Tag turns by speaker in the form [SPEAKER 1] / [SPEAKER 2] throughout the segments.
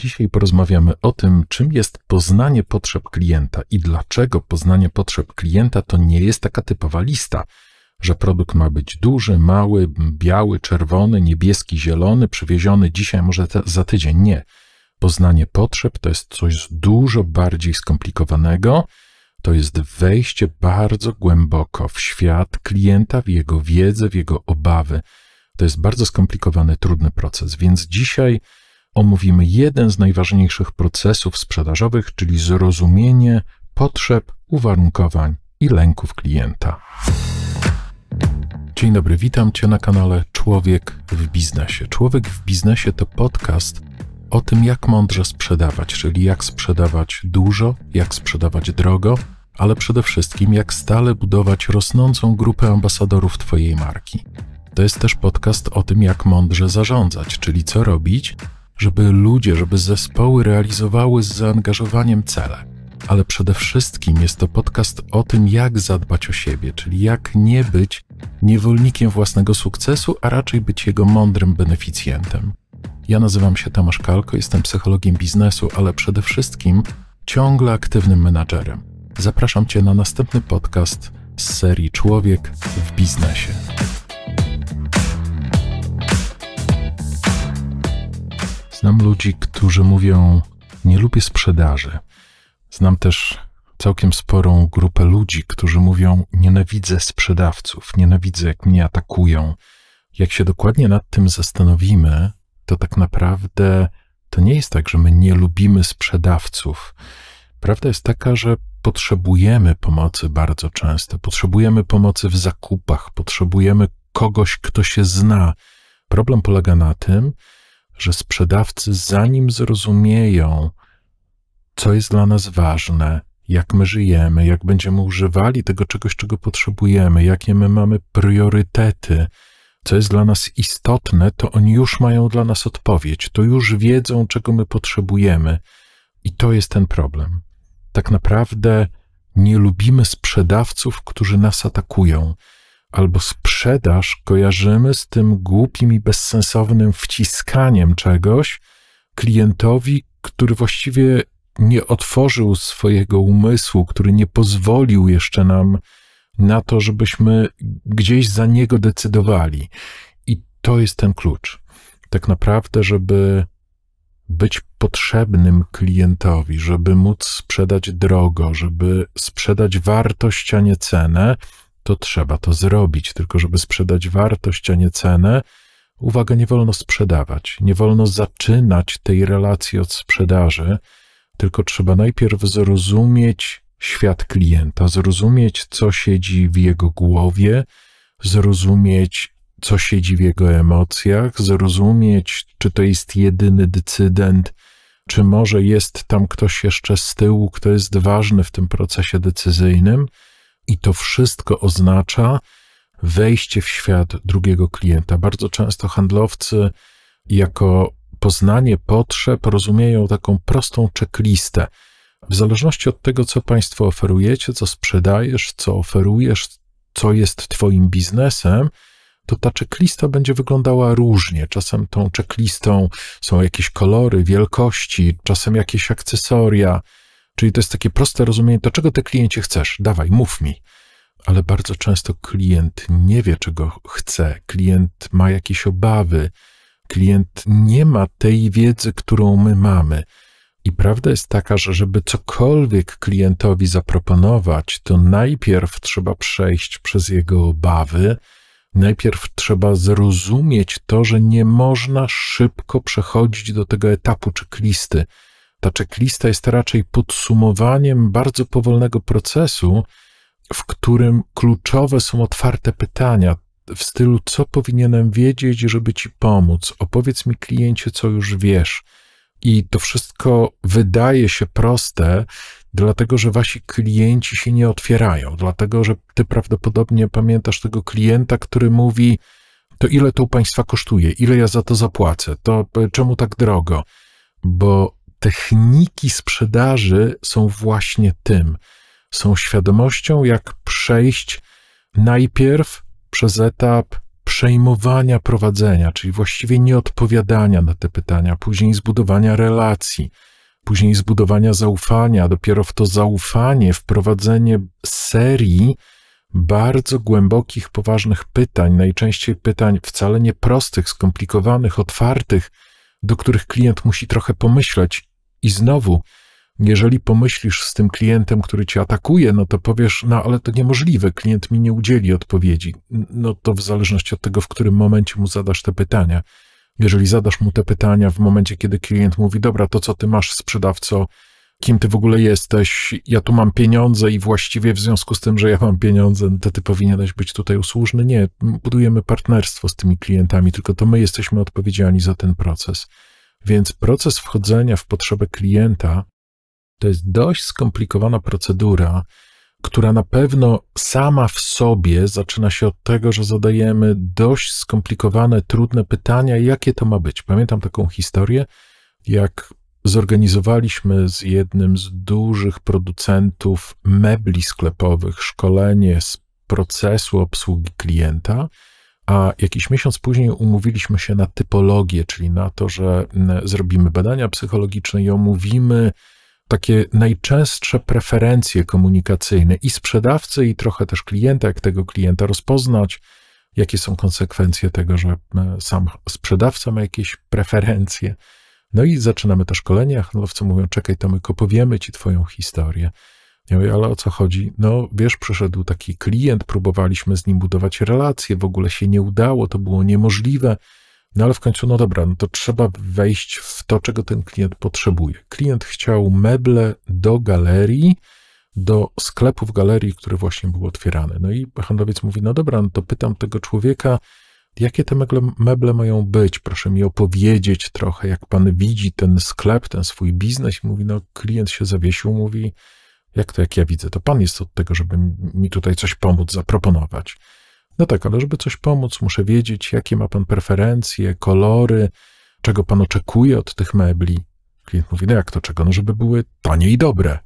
[SPEAKER 1] Dzisiaj porozmawiamy o tym, czym jest poznanie potrzeb klienta i dlaczego poznanie potrzeb klienta to nie jest taka typowa lista, że produkt ma być duży, mały, biały, czerwony, niebieski, zielony, przywieziony dzisiaj, może za tydzień. Nie. Poznanie potrzeb to jest coś dużo bardziej skomplikowanego. To jest wejście bardzo głęboko w świat klienta, w jego wiedzę, w jego obawy. To jest bardzo skomplikowany, trudny proces, więc dzisiaj omówimy jeden z najważniejszych procesów sprzedażowych, czyli zrozumienie potrzeb, uwarunkowań i lęków klienta. Dzień dobry, witam Cię na kanale Człowiek w Biznesie. Człowiek w Biznesie to podcast o tym, jak mądrze sprzedawać, czyli jak sprzedawać dużo, jak sprzedawać drogo, ale przede wszystkim jak stale budować rosnącą grupę ambasadorów Twojej marki. To jest też podcast o tym, jak mądrze zarządzać, czyli co robić, żeby ludzie, żeby zespoły realizowały z zaangażowaniem cele. Ale przede wszystkim jest to podcast o tym, jak zadbać o siebie, czyli jak nie być niewolnikiem własnego sukcesu, a raczej być jego mądrym beneficjentem. Ja nazywam się Tomasz Kalko, jestem psychologiem biznesu, ale przede wszystkim ciągle aktywnym menadżerem. Zapraszam Cię na następny podcast z serii Człowiek w biznesie. Znam ludzi, którzy mówią: Nie lubię sprzedaży. Znam też całkiem sporą grupę ludzi, którzy mówią: Nienawidzę sprzedawców, nienawidzę, jak mnie atakują. Jak się dokładnie nad tym zastanowimy, to tak naprawdę to nie jest tak, że my nie lubimy sprzedawców. Prawda jest taka, że potrzebujemy pomocy bardzo często. Potrzebujemy pomocy w zakupach, potrzebujemy kogoś, kto się zna. Problem polega na tym, że sprzedawcy, zanim zrozumieją, co jest dla nas ważne, jak my żyjemy, jak będziemy używali tego czegoś, czego potrzebujemy, jakie my mamy priorytety, co jest dla nas istotne, to oni już mają dla nas odpowiedź, to już wiedzą, czego my potrzebujemy. I to jest ten problem. Tak naprawdę nie lubimy sprzedawców, którzy nas atakują albo sprzedaż kojarzymy z tym głupim i bezsensownym wciskaniem czegoś klientowi, który właściwie nie otworzył swojego umysłu, który nie pozwolił jeszcze nam na to, żebyśmy gdzieś za niego decydowali. I to jest ten klucz. Tak naprawdę, żeby być potrzebnym klientowi, żeby móc sprzedać drogo, żeby sprzedać wartość, a nie cenę, to trzeba to zrobić, tylko żeby sprzedać wartość, a nie cenę. Uwaga, nie wolno sprzedawać, nie wolno zaczynać tej relacji od sprzedaży, tylko trzeba najpierw zrozumieć świat klienta, zrozumieć, co siedzi w jego głowie, zrozumieć, co siedzi w jego emocjach, zrozumieć, czy to jest jedyny decydent, czy może jest tam ktoś jeszcze z tyłu, kto jest ważny w tym procesie decyzyjnym. I to wszystko oznacza wejście w świat drugiego klienta. Bardzo często handlowcy, jako poznanie potrzeb, rozumieją taką prostą checklistę. W zależności od tego, co Państwo oferujecie, co sprzedajesz, co oferujesz, co jest Twoim biznesem, to ta checklista będzie wyglądała różnie. Czasem tą checklistą są jakieś kolory, wielkości, czasem jakieś akcesoria Czyli to jest takie proste rozumienie, to czego ty kliencie chcesz? Dawaj, mów mi. Ale bardzo często klient nie wie, czego chce. Klient ma jakieś obawy. Klient nie ma tej wiedzy, którą my mamy. I prawda jest taka, że żeby cokolwiek klientowi zaproponować, to najpierw trzeba przejść przez jego obawy, najpierw trzeba zrozumieć to, że nie można szybko przechodzić do tego etapu czy listy. Ta checklista jest raczej podsumowaniem bardzo powolnego procesu, w którym kluczowe są otwarte pytania w stylu: co powinienem wiedzieć, żeby ci pomóc? Opowiedz mi, kliencie, co już wiesz. I to wszystko wydaje się proste, dlatego że wasi klienci się nie otwierają, dlatego że ty prawdopodobnie pamiętasz tego klienta, który mówi: To ile to u państwa kosztuje, ile ja za to zapłacę, to e, czemu tak drogo? Bo techniki sprzedaży są właśnie tym. Są świadomością, jak przejść najpierw przez etap przejmowania prowadzenia, czyli właściwie nieodpowiadania na te pytania, później zbudowania relacji, później zbudowania zaufania, dopiero w to zaufanie wprowadzenie serii bardzo głębokich, poważnych pytań, najczęściej pytań wcale nie prostych, skomplikowanych, otwartych, do których klient musi trochę pomyśleć i znowu, jeżeli pomyślisz z tym klientem, który cię atakuje, no to powiesz, no ale to niemożliwe, klient mi nie udzieli odpowiedzi. No to w zależności od tego, w którym momencie mu zadasz te pytania. Jeżeli zadasz mu te pytania w momencie, kiedy klient mówi, dobra, to co ty masz sprzedawco, kim ty w ogóle jesteś, ja tu mam pieniądze i właściwie w związku z tym, że ja mam pieniądze, no to ty powinieneś być tutaj usłużny. Nie, budujemy partnerstwo z tymi klientami, tylko to my jesteśmy odpowiedzialni za ten proces. Więc proces wchodzenia w potrzebę klienta to jest dość skomplikowana procedura, która na pewno sama w sobie zaczyna się od tego, że zadajemy dość skomplikowane, trudne pytania, jakie to ma być. Pamiętam taką historię, jak zorganizowaliśmy z jednym z dużych producentów mebli sklepowych szkolenie z procesu obsługi klienta a jakiś miesiąc później umówiliśmy się na typologię, czyli na to, że mm, zrobimy badania psychologiczne i omówimy takie najczęstsze preferencje komunikacyjne i sprzedawcy, i trochę też klienta, jak tego klienta rozpoznać, jakie są konsekwencje tego, że e, sam sprzedawca ma jakieś preferencje. No i zaczynamy te szkolenia. Handlowcy mówią: Czekaj, to my powiemy ci Twoją historię. Ja mówię, ale o co chodzi? No wiesz, przyszedł taki klient, próbowaliśmy z nim budować relacje, w ogóle się nie udało, to było niemożliwe. No ale w końcu, no dobra, no to trzeba wejść w to, czego ten klient potrzebuje. Klient chciał meble do galerii, do sklepu w galerii, który właśnie był otwierany. No i handlowiec mówi, no dobra, no to pytam tego człowieka, jakie te meble, meble mają być? Proszę mi opowiedzieć trochę, jak pan widzi ten sklep, ten swój biznes. I mówi, no klient się zawiesił, mówi, jak to, jak ja widzę, to pan jest od tego, żeby mi tutaj coś pomóc, zaproponować. No tak, ale żeby coś pomóc, muszę wiedzieć, jakie ma pan preferencje, kolory, czego pan oczekuje od tych mebli. Klient mówi, no jak to czego? No żeby były tanie i dobre.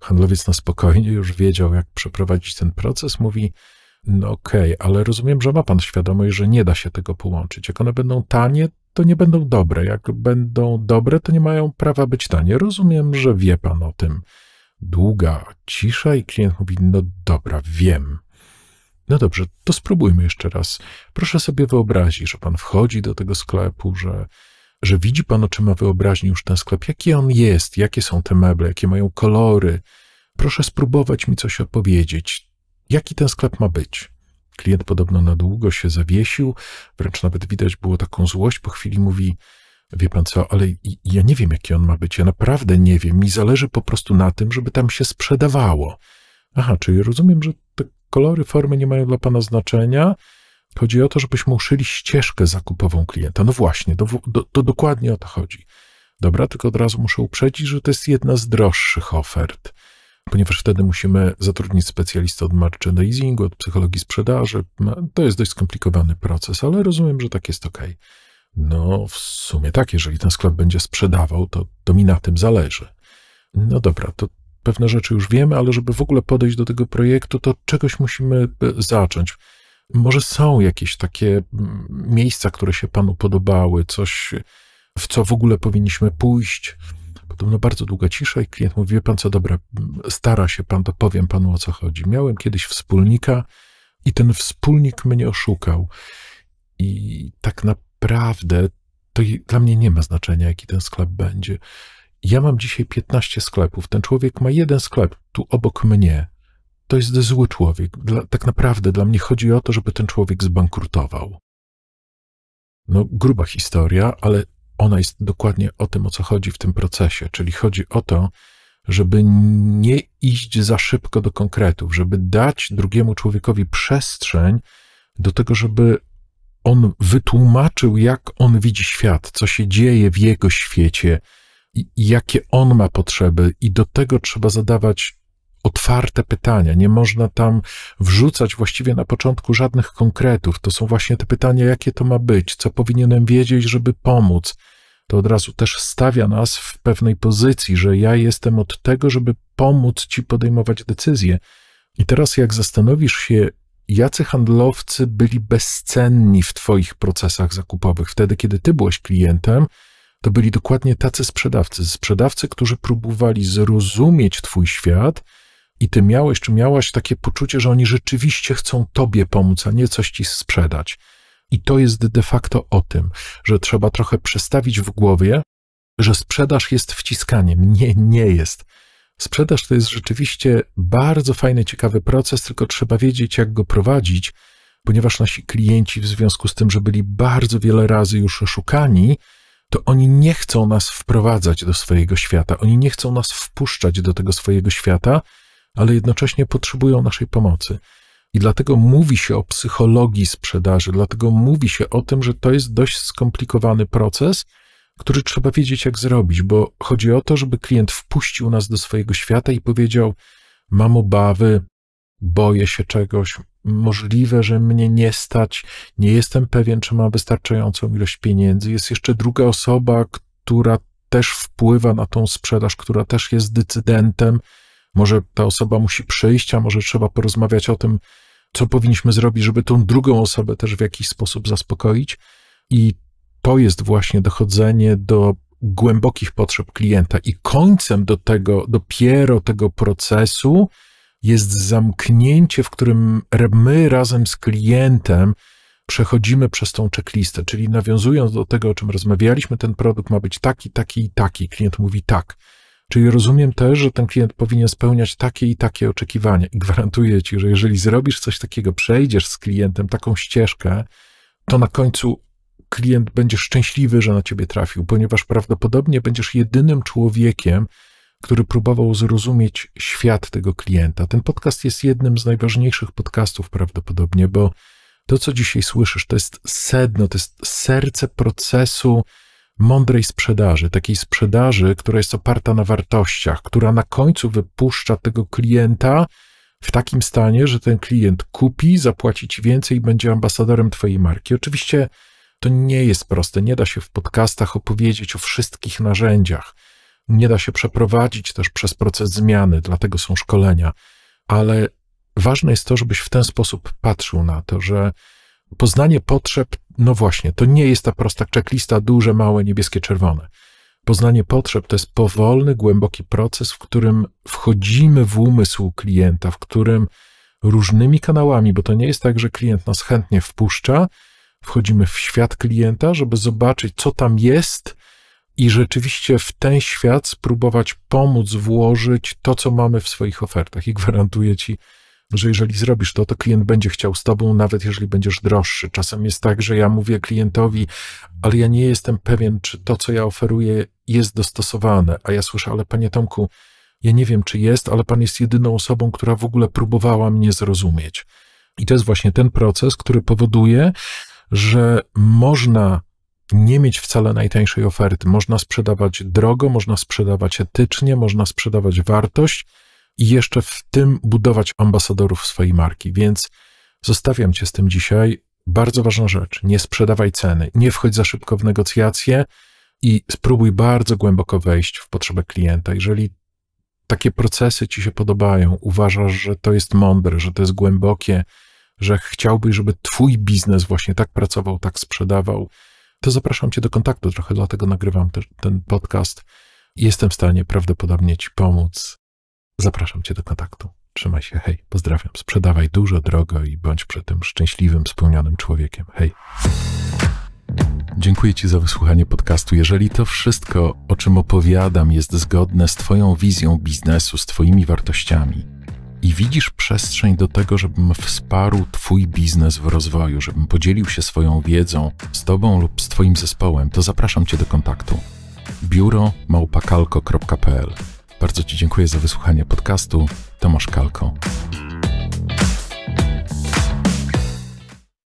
[SPEAKER 1] Handlowiec na spokojnie już wiedział, jak przeprowadzić ten proces. Mówi, no okej, okay, ale rozumiem, że ma pan świadomość, że nie da się tego połączyć. Jak one będą tanie, to nie będą dobre. Jak będą dobre, to nie mają prawa być tanie. Rozumiem, że wie pan o tym długa cisza i klient mówi, no dobra, wiem. No dobrze, to spróbujmy jeszcze raz. Proszę sobie wyobrazić, że pan wchodzi do tego sklepu, że, że widzi pan oczyma wyobraźni już ten sklep, jaki on jest, jakie są te meble, jakie mają kolory. Proszę spróbować mi coś odpowiedzieć. Jaki ten sklep ma być? Klient podobno na długo się zawiesił, wręcz nawet widać było taką złość. Po chwili mówi: Wie pan co, ale ja nie wiem, jaki on ma być. Ja naprawdę nie wiem. Mi zależy po prostu na tym, żeby tam się sprzedawało. Aha, czyli rozumiem, że te kolory, formy nie mają dla pana znaczenia. Chodzi o to, żebyśmy uszyli ścieżkę zakupową klienta. No właśnie, do, do, to dokładnie o to chodzi. Dobra, tylko od razu muszę uprzedzić, że to jest jedna z droższych ofert, ponieważ wtedy musimy zatrudnić specjalistę od merchandisingu, od psychologii sprzedaży. No, to jest dość skomplikowany proces, ale rozumiem, że tak jest ok. No, w sumie tak, jeżeli ten sklep będzie sprzedawał, to, to mi na tym zależy. No dobra, to pewne rzeczy już wiemy, ale żeby w ogóle podejść do tego projektu, to czegoś musimy e, zacząć. Może są jakieś takie miejsca, które się Panu podobały, coś, w co w ogóle powinniśmy pójść. Podobno bardzo długa cisza i klient mówi, wie Pan co, dobra, stara się Pan, to powiem Panu o co chodzi. Miałem kiedyś wspólnika i ten wspólnik mnie oszukał. I tak naprawdę naprawdę to dla mnie nie ma znaczenia, jaki ten sklep będzie. Ja mam dzisiaj 15 sklepów. Ten człowiek ma jeden sklep tu obok mnie. To jest zły człowiek. Dla, tak naprawdę dla mnie chodzi o to, żeby ten człowiek zbankrutował. No, gruba historia, ale ona jest dokładnie o tym, o co chodzi w tym procesie. Czyli chodzi o to, żeby nie iść za szybko do konkretów, żeby dać drugiemu człowiekowi przestrzeń do tego, żeby on wytłumaczył, jak on widzi świat, co się dzieje w jego świecie, jakie on ma potrzeby, i do tego trzeba zadawać otwarte pytania. Nie można tam wrzucać właściwie na początku żadnych konkretów. To są właśnie te pytania, jakie to ma być, co powinienem wiedzieć, żeby pomóc. To od razu też stawia nas w pewnej pozycji, że ja jestem od tego, żeby pomóc ci podejmować decyzje. I teraz, jak zastanowisz się, jacy handlowcy byli bezcenni w Twoich procesach zakupowych. Wtedy, kiedy Ty byłeś klientem, to byli dokładnie tacy sprzedawcy. Sprzedawcy, którzy próbowali zrozumieć Twój świat i Ty miałeś czy miałaś takie poczucie, że oni rzeczywiście chcą Tobie pomóc, a nie coś Ci sprzedać. I to jest de facto o tym, że trzeba trochę przestawić w głowie, że sprzedaż jest wciskaniem. Nie, nie jest. Sprzedaż to jest rzeczywiście bardzo fajny, ciekawy proces, tylko trzeba wiedzieć, jak go prowadzić, ponieważ nasi klienci, w związku z tym, że byli bardzo wiele razy już oszukani, to oni nie chcą nas wprowadzać do swojego świata, oni nie chcą nas wpuszczać do tego swojego świata, ale jednocześnie potrzebują naszej pomocy. I dlatego mówi się o psychologii sprzedaży, dlatego mówi się o tym, że to jest dość skomplikowany proces, który trzeba wiedzieć, jak zrobić, bo chodzi o to, żeby klient wpuścił nas do swojego świata i powiedział: Mam obawy, boję się czegoś, możliwe, że mnie nie stać, nie jestem pewien, czy mam wystarczającą ilość pieniędzy. Jest jeszcze druga osoba, która też wpływa na tą sprzedaż, która też jest decydentem. Może ta osoba musi przyjść, a może trzeba porozmawiać o tym, co powinniśmy zrobić, żeby tą drugą osobę też w jakiś sposób zaspokoić. I to jest właśnie dochodzenie do głębokich potrzeb klienta i końcem do tego, dopiero tego procesu jest zamknięcie, w którym my razem z klientem przechodzimy przez tą checklistę, czyli nawiązując do tego, o czym rozmawialiśmy, ten produkt ma być taki, taki i taki. Klient mówi tak. Czyli rozumiem też, że ten klient powinien spełniać takie i takie oczekiwania. I gwarantuję ci, że jeżeli zrobisz coś takiego, przejdziesz z klientem taką ścieżkę, to na końcu klient będzie szczęśliwy, że na ciebie trafił, ponieważ prawdopodobnie będziesz jedynym człowiekiem, który próbował zrozumieć świat tego klienta. Ten podcast jest jednym z najważniejszych podcastów prawdopodobnie, bo to, co dzisiaj słyszysz, to jest sedno, to jest serce procesu mądrej sprzedaży, takiej sprzedaży, która jest oparta na wartościach, która na końcu wypuszcza tego klienta w takim stanie, że ten klient kupi, zapłaci ci więcej i będzie ambasadorem twojej marki. Oczywiście to nie jest proste. Nie da się w podcastach opowiedzieć o wszystkich narzędziach. Nie da się przeprowadzić też przez proces zmiany, dlatego są szkolenia. Ale ważne jest to, żebyś w ten sposób patrzył na to, że poznanie potrzeb, no właśnie, to nie jest ta prosta checklista, duże, małe, niebieskie, czerwone. Poznanie potrzeb to jest powolny, głęboki proces, w którym wchodzimy w umysł klienta, w którym różnymi kanałami, bo to nie jest tak, że klient nas chętnie wpuszcza, Wchodzimy w świat klienta, żeby zobaczyć, co tam jest i rzeczywiście w ten świat spróbować pomóc włożyć to, co mamy w swoich ofertach. I gwarantuję ci, że jeżeli zrobisz to, to klient będzie chciał z tobą, nawet jeżeli będziesz droższy. Czasem jest tak, że ja mówię klientowi, ale ja nie jestem pewien, czy to, co ja oferuję, jest dostosowane. A ja słyszę, ale panie Tomku, ja nie wiem, czy jest, ale pan jest jedyną osobą, która w ogóle próbowała mnie zrozumieć. I to jest właśnie ten proces, który powoduje, że można nie mieć wcale najtańszej oferty. Można sprzedawać drogo, można sprzedawać etycznie, można sprzedawać wartość i jeszcze w tym budować ambasadorów swojej marki. Więc zostawiam cię z tym dzisiaj. Bardzo ważna rzecz: nie sprzedawaj ceny, nie wchodź za szybko w negocjacje i spróbuj bardzo głęboko wejść w potrzebę klienta. Jeżeli takie procesy ci się podobają, uważasz, że to jest mądre, że to jest głębokie, że chciałbyś, żeby Twój biznes właśnie tak pracował, tak sprzedawał, to zapraszam Cię do kontaktu. Trochę dlatego nagrywam te, ten podcast. Jestem w stanie prawdopodobnie Ci pomóc. Zapraszam Cię do kontaktu. Trzymaj się, hej, pozdrawiam. Sprzedawaj dużo, drogo i bądź przy tym szczęśliwym, spełnionym człowiekiem. Hej. Dziękuję Ci za wysłuchanie podcastu. Jeżeli to wszystko, o czym opowiadam, jest zgodne z Twoją wizją biznesu, z Twoimi wartościami, i widzisz przestrzeń do tego, żebym wsparł Twój biznes w rozwoju, żebym podzielił się swoją wiedzą z Tobą lub z Twoim zespołem, to zapraszam Cię do kontaktu. Biuro małpakalko.pl Bardzo Ci dziękuję za wysłuchanie podcastu. Tomasz Kalko.